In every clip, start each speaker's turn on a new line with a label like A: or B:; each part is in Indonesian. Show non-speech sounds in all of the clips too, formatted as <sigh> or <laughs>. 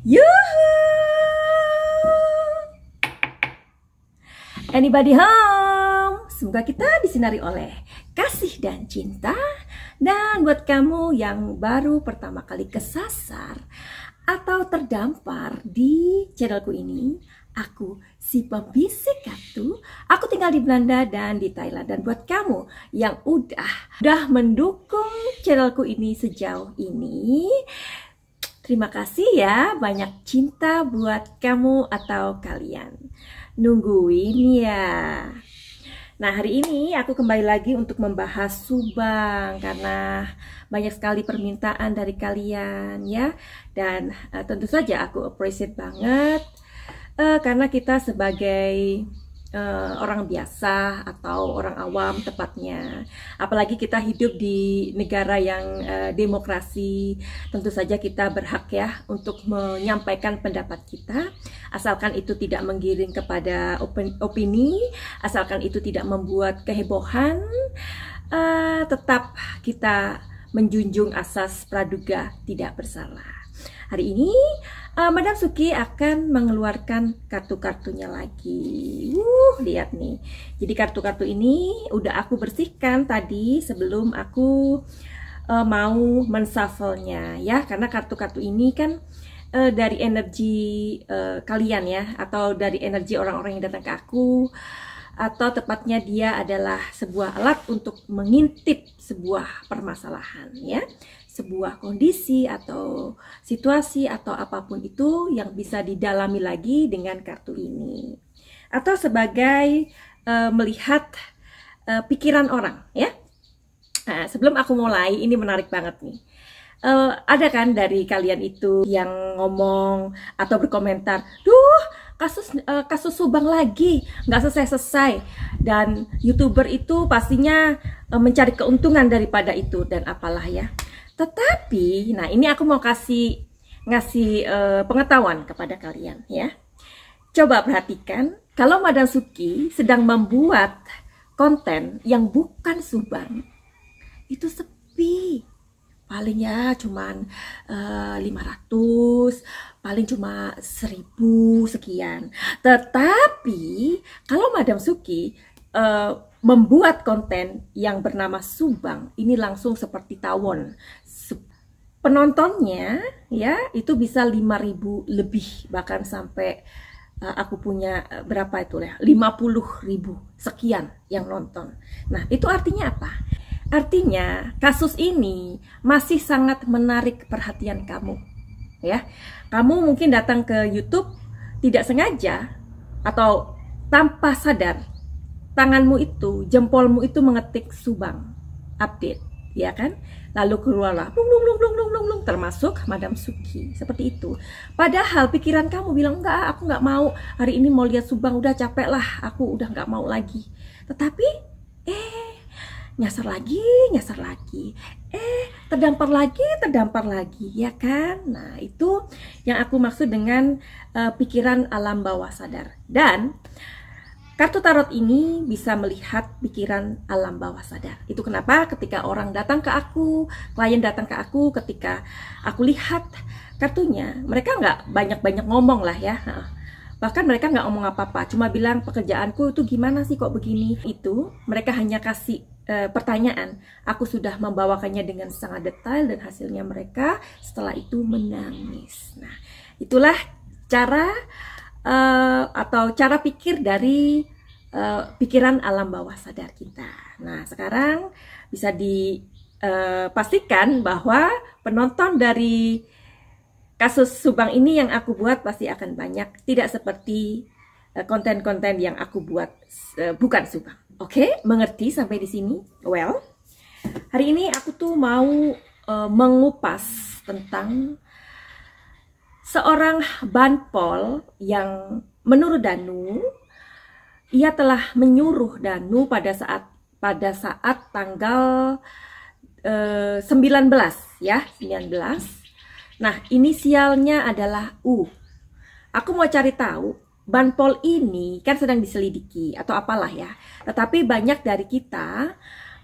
A: yoo Anybody home? Semoga kita disinari oleh kasih dan cinta. Dan buat kamu yang baru pertama kali kesasar atau terdampar di channelku ini, aku si pembisik katu. Aku tinggal di Belanda dan di Thailand. Dan buat kamu yang udah udah mendukung channelku ini sejauh ini, Terima kasih ya, banyak cinta buat kamu atau kalian. Nungguin ya. Nah, hari ini aku kembali lagi untuk membahas Subang karena banyak sekali permintaan dari kalian ya. Dan uh, tentu saja aku appreciate banget uh, karena kita sebagai uh, orang biasa atau orang awam tepatnya. Apalagi kita hidup di negara yang uh, demokrasi, tentu saja kita berhak ya untuk menyampaikan pendapat kita, asalkan itu tidak menggiring kepada opini, asalkan itu tidak membuat kehebohan, uh, tetap kita menjunjung asas praduga tidak bersalah. Hari ini uh, Madam Suki akan mengeluarkan kartu-kartunya lagi. Uh, lihat nih. Jadi kartu-kartu ini udah aku bersihkan tadi sebelum aku uh, mau menshuffle-nya ya, karena kartu-kartu ini kan uh, dari energi uh, kalian ya atau dari energi orang-orang yang datang ke aku atau tepatnya dia adalah sebuah alat untuk mengintip sebuah permasalahan ya sebuah kondisi atau situasi atau apapun itu yang bisa didalami lagi dengan kartu ini atau sebagai e, melihat e, pikiran orang ya nah, sebelum aku mulai ini menarik banget nih e, ada kan dari kalian itu yang ngomong atau berkomentar duh kasus uh, kasus Subang lagi nggak selesai-selesai dan youtuber itu pastinya uh, mencari keuntungan daripada itu dan apalah ya tetapi nah ini aku mau kasih ngasih uh, pengetahuan kepada kalian ya coba perhatikan kalau madansuki Suki sedang membuat konten yang bukan Subang itu sepi paling ya cuman uh, 500 paling cuma seribu sekian. Tetapi kalau Madam Suki uh, membuat konten yang bernama Subang ini langsung seperti tawon. Penontonnya ya itu bisa 5000 lebih bahkan sampai uh, aku punya uh, berapa itu ya 50 ribu sekian yang nonton. Nah itu artinya apa? Artinya kasus ini masih sangat menarik perhatian kamu ya. Kamu mungkin datang ke YouTube tidak sengaja atau tanpa sadar tanganmu itu, jempolmu itu mengetik Subang update, ya kan? Lalu keluarlah lung lung lung lung lung lung lung termasuk Madam Suki seperti itu. Padahal pikiran kamu bilang enggak, aku enggak mau hari ini mau lihat Subang udah capek lah, aku udah enggak mau lagi. Tetapi eh nyasar lagi, nyasar lagi. Eh terdampar lagi, terdampar lagi, ya kan? Nah, itu yang aku maksud dengan uh, pikiran alam bawah sadar. Dan kartu tarot ini bisa melihat pikiran alam bawah sadar. Itu kenapa ketika orang datang ke aku, klien datang ke aku, ketika aku lihat kartunya, mereka nggak banyak-banyak ngomong lah ya. Bahkan mereka nggak ngomong apa-apa, cuma bilang pekerjaanku itu gimana sih kok begini. Itu mereka hanya kasih Eh, pertanyaan. Aku sudah membawakannya dengan sangat detail dan hasilnya mereka setelah itu menangis. Nah, itulah cara e, atau cara pikir dari e, pikiran alam bawah sadar kita. Nah, sekarang bisa dipastikan bahwa penonton dari kasus Subang ini yang aku buat pasti akan banyak, tidak seperti konten-konten yang aku buat bukan Subang. Oke, okay, mengerti sampai di sini? Well, hari ini aku tuh mau uh, mengupas tentang seorang banpol yang menurut Danu ia telah menyuruh Danu pada saat pada saat tanggal uh, eh, 19 ya, 19. Nah, inisialnya adalah U. Aku mau cari tahu Banpol ini kan sedang diselidiki atau apalah ya. Tetapi banyak dari kita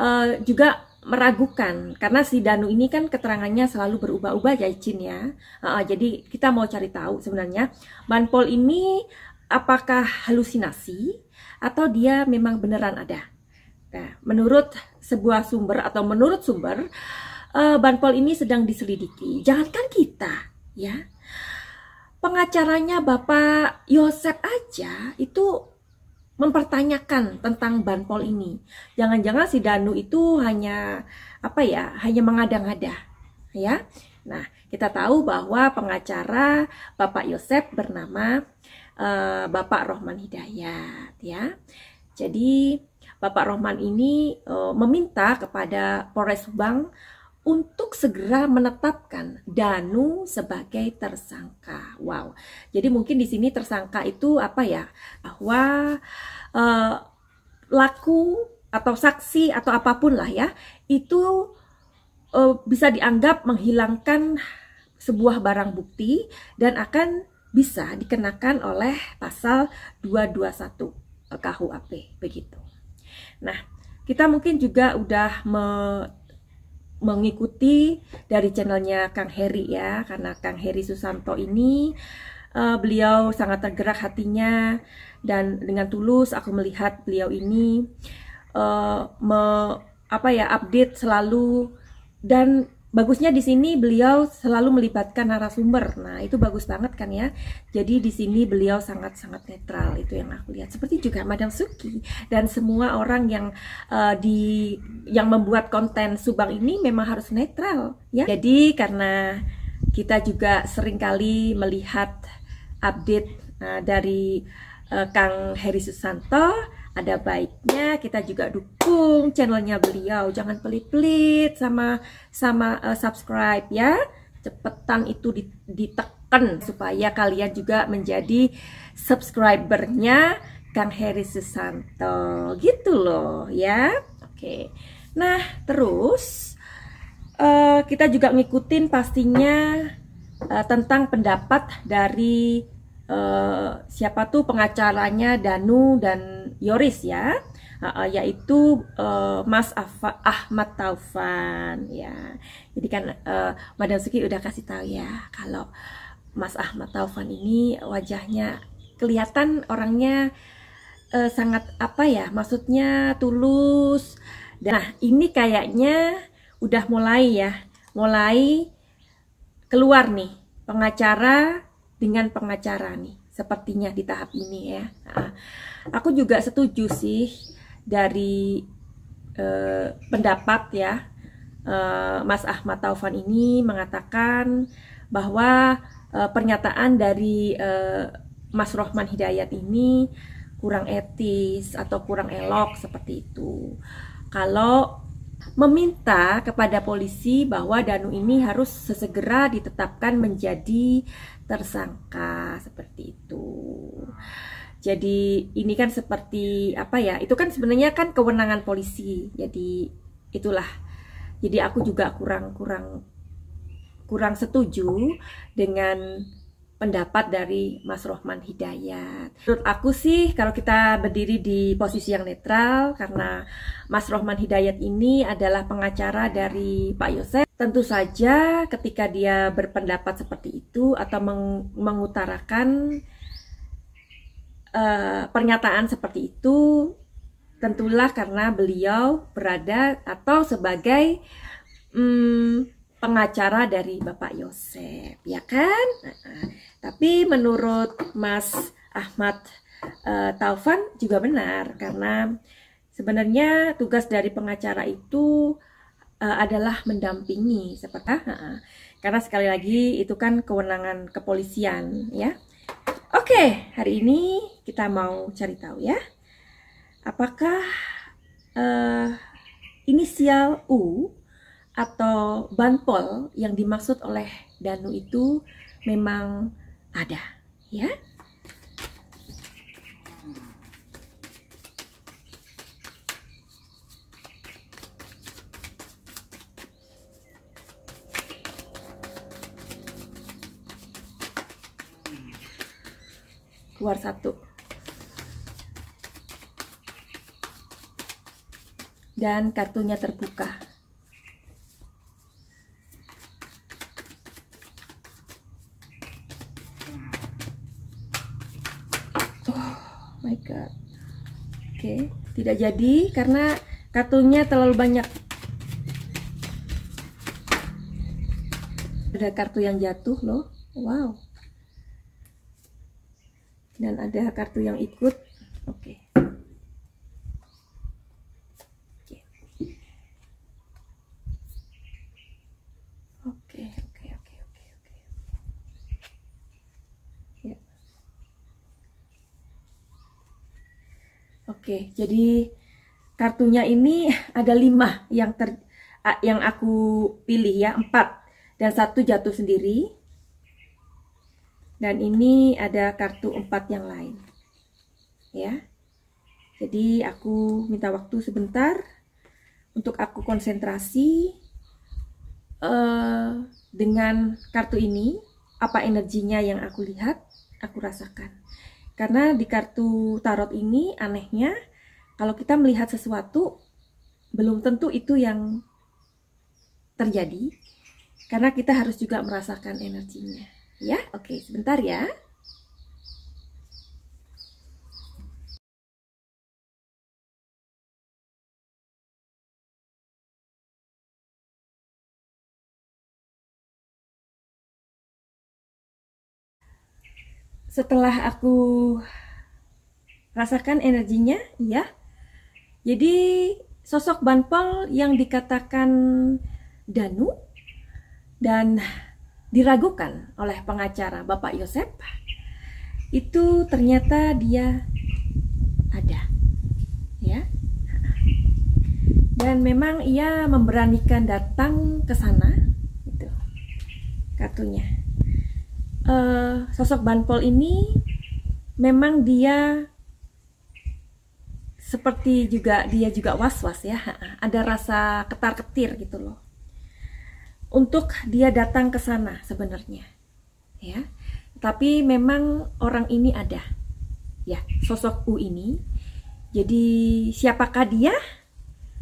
A: uh, juga meragukan karena si Danu ini kan keterangannya selalu berubah-ubah ya Cin ya. Uh, jadi kita mau cari tahu sebenarnya Banpol ini apakah halusinasi atau dia memang beneran ada. Nah, menurut sebuah sumber atau menurut sumber uh, Banpol ini sedang diselidiki. Jangankan kita ya pengacaranya Bapak Yosep aja itu mempertanyakan tentang banpol ini. Jangan-jangan si Danu itu hanya apa ya, hanya mengada-ngada, ya. Nah, kita tahu bahwa pengacara Bapak Yosep bernama uh, Bapak Rohman Hidayat, ya. Jadi Bapak Rohman ini uh, meminta kepada Polres Subang untuk segera menetapkan Danu sebagai tersangka. Wow. Jadi mungkin di sini tersangka itu apa ya? Bahwa uh, laku atau saksi atau apapun lah ya, itu uh, bisa dianggap menghilangkan sebuah barang bukti dan akan bisa dikenakan oleh pasal 221 KUHP begitu. Nah, kita mungkin juga udah me mengikuti dari channelnya Kang Heri ya karena Kang Heri Susanto ini uh, beliau sangat tergerak hatinya dan dengan tulus aku melihat beliau ini uh, me, apa ya update selalu dan Bagusnya di sini beliau selalu melibatkan narasumber. Nah, itu bagus banget kan ya. Jadi di sini beliau sangat-sangat netral itu yang aku lihat. Seperti juga Madam Suki dan semua orang yang uh, di yang membuat konten Subang ini memang harus netral ya. Jadi karena kita juga seringkali melihat update uh, dari uh, Kang Heri Susanto ada baiknya kita juga dukung channelnya beliau jangan pelit-pelit sama sama uh, subscribe ya cepetan itu ditekan supaya kalian juga menjadi subscribernya Kang Heri Susanto gitu loh ya oke nah terus uh, kita juga ngikutin pastinya uh, tentang pendapat dari Eh, siapa tuh pengacaranya Danu dan Yoris ya uh, yaitu uh, Mas Afa, Ahmad Taufan ya. Jadi kan uh, Madam Suki udah kasih tahu ya kalau Mas Ahmad Taufan ini wajahnya kelihatan orangnya uh, sangat apa ya, maksudnya tulus. Nah, ini kayaknya udah mulai ya, mulai keluar nih pengacara dengan pengacara nih sepertinya di tahap ini ya nah, aku juga setuju sih dari eh, pendapat ya eh, Mas Ahmad Taufan ini mengatakan bahwa eh, pernyataan dari eh, Mas Rohman Hidayat ini kurang etis atau kurang elok seperti itu kalau meminta kepada polisi bahwa Danu ini harus sesegera ditetapkan menjadi tersangka seperti itu. Jadi ini kan seperti apa ya? Itu kan sebenarnya kan kewenangan polisi. Jadi itulah. Jadi aku juga kurang kurang kurang setuju dengan pendapat dari Mas Rohman Hidayat. Menurut aku sih kalau kita berdiri di posisi yang netral karena Mas Rohman Hidayat ini adalah pengacara dari Pak Yosef Tentu saja ketika dia berpendapat seperti itu atau meng mengutarakan uh, pernyataan seperti itu, tentulah karena beliau berada atau sebagai um, pengacara dari Bapak Yosef, ya kan? Nah, tapi menurut Mas Ahmad uh, Taufan juga benar karena sebenarnya tugas dari pengacara itu uh, adalah mendampingi seperti uh, karena sekali lagi itu kan kewenangan kepolisian ya. Oke, okay, hari ini kita mau cari tahu ya. Apakah uh, inisial U atau banpol yang dimaksud oleh Danu itu memang ada ya? keluar satu dan kartunya terbuka oh my god oke tidak jadi karena kartunya terlalu banyak ada kartu yang jatuh loh wow dan ada kartu yang ikut oke Oke, oke, oke, oke, oke. Oke, ya. jadi kartunya ini ada lima yang ter yang aku pilih ya, empat dan satu jatuh sendiri dan ini ada kartu empat yang lain ya jadi aku minta waktu sebentar untuk aku konsentrasi uh, dengan kartu ini apa energinya yang aku lihat aku rasakan karena di kartu tarot ini anehnya kalau kita melihat sesuatu belum tentu itu yang terjadi karena kita harus juga merasakan energinya Ya, oke, sebentar ya. setelah aku rasakan energinya, ya. Jadi sosok Banpol yang dikatakan Danu dan diragukan oleh pengacara Bapak Yosep itu ternyata dia ada ya dan memang ia memberanikan datang ke sana itu kartunya e, sosok Banpol ini memang dia seperti juga dia juga was-was ya ada rasa ketar-ketir gitu loh untuk dia datang ke sana sebenarnya. Ya. Tapi memang orang ini ada. Ya, sosok U ini. Jadi siapakah dia?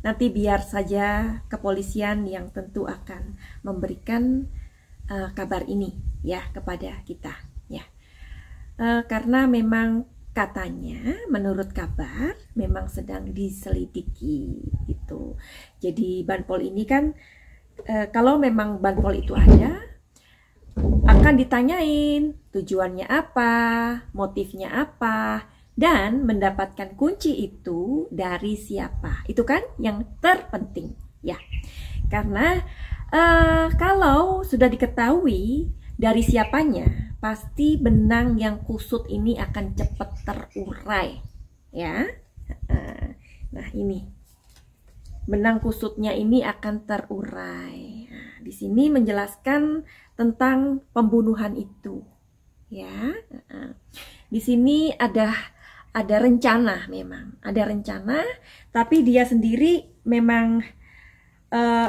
A: Nanti biar saja kepolisian yang tentu akan memberikan uh, kabar ini ya kepada kita ya. Uh, karena memang katanya menurut kabar memang sedang diselidiki itu. Jadi Banpol ini kan Eh, kalau memang banpol itu ada akan ditanyain tujuannya apa, motifnya apa, dan mendapatkan kunci itu dari siapa. Itu kan yang terpenting ya. Karena e, kalau sudah diketahui dari siapanya, pasti benang yang kusut ini akan cepat terurai ya. Nah, ini benang kusutnya ini akan terurai. Nah, di sini menjelaskan tentang pembunuhan itu, ya. Di sini ada ada rencana memang, ada rencana, tapi dia sendiri memang uh,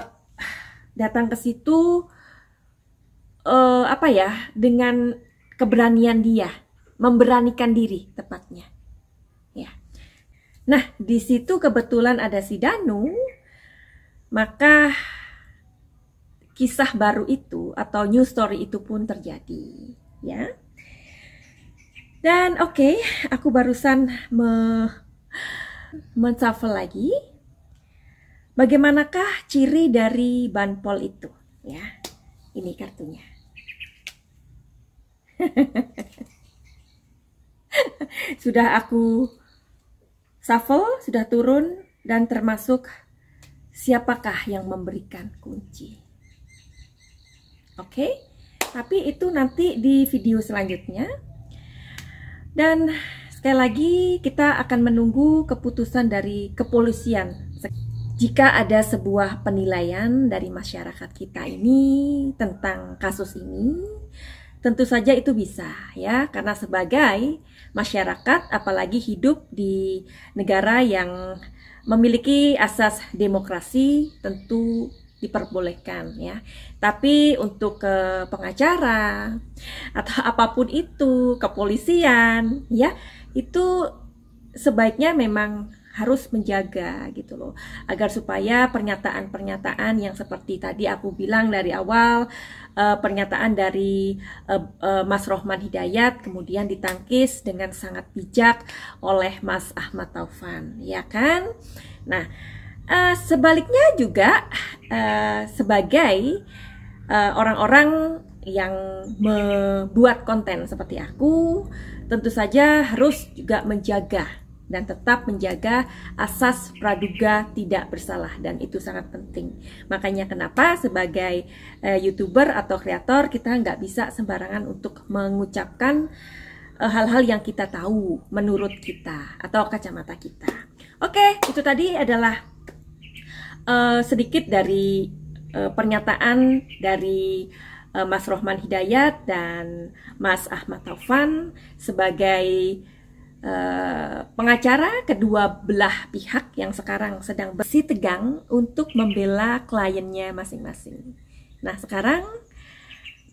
A: datang ke situ uh, apa ya dengan keberanian dia, memberanikan diri tepatnya. Nah, di situ kebetulan ada si Danu, maka kisah baru itu atau new story itu pun terjadi, ya. Dan oke, okay, aku barusan me mencafel lagi. Bagaimanakah ciri dari banpol itu, ya? Ini kartunya. <laughs> Sudah aku Shuffle sudah turun dan termasuk siapakah yang memberikan kunci. Oke, okay? tapi itu nanti di video selanjutnya. Dan sekali lagi kita akan menunggu keputusan dari kepolisian. Jika ada sebuah penilaian dari masyarakat kita ini tentang kasus ini, Tentu saja itu bisa ya, karena sebagai masyarakat apalagi hidup di negara yang memiliki asas demokrasi tentu diperbolehkan ya. Tapi untuk ke pengacara atau apapun itu, kepolisian ya, itu sebaiknya memang harus menjaga gitu loh agar supaya pernyataan-pernyataan yang seperti tadi aku bilang dari awal uh, pernyataan dari uh, uh, Mas Rohman Hidayat kemudian ditangkis dengan sangat bijak oleh Mas Ahmad Taufan ya kan nah uh, sebaliknya juga uh, sebagai orang-orang uh, yang membuat konten seperti aku tentu saja harus juga menjaga dan tetap menjaga asas praduga tidak bersalah dan itu sangat penting makanya kenapa sebagai eh, youtuber atau kreator kita nggak bisa sembarangan untuk mengucapkan eh, hal-hal yang kita tahu menurut kita atau kacamata kita. Oke, itu tadi adalah uh, sedikit dari uh, pernyataan dari Mas Rohman Hidayat dan Mas Ahmad Taufan sebagai Eh, pengacara kedua belah pihak yang sekarang sedang bersih tegang untuk membela kliennya masing-masing. Nah, sekarang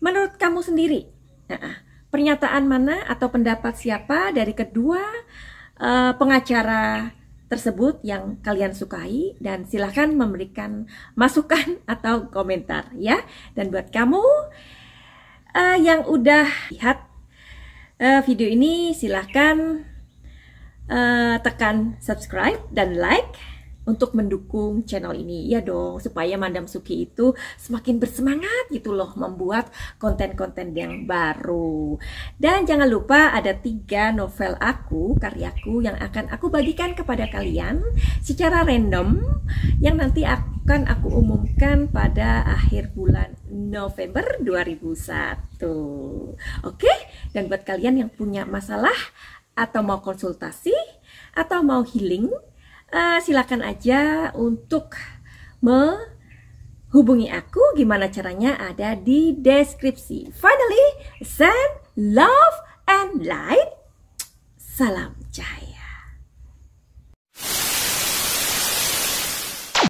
A: menurut kamu sendiri, nah, pernyataan mana atau pendapat siapa dari kedua uh, pengacara tersebut yang kalian sukai dan silahkan memberikan masukan <laughs> atau komentar ya. Dan buat kamu uh, yang udah lihat uh, video ini silahkan uh, tekan subscribe dan like untuk mendukung channel ini ya dong supaya Madam Suki itu semakin bersemangat gitu loh membuat konten-konten yang baru dan jangan lupa ada tiga novel aku karyaku yang akan aku bagikan kepada kalian secara random yang nanti akan aku umumkan pada akhir bulan November 2001 oke dan buat kalian yang punya masalah atau mau konsultasi atau mau healing, uh, silakan aja untuk menghubungi aku. Gimana caranya ada di deskripsi. Finally, send love and light. Salam cahaya.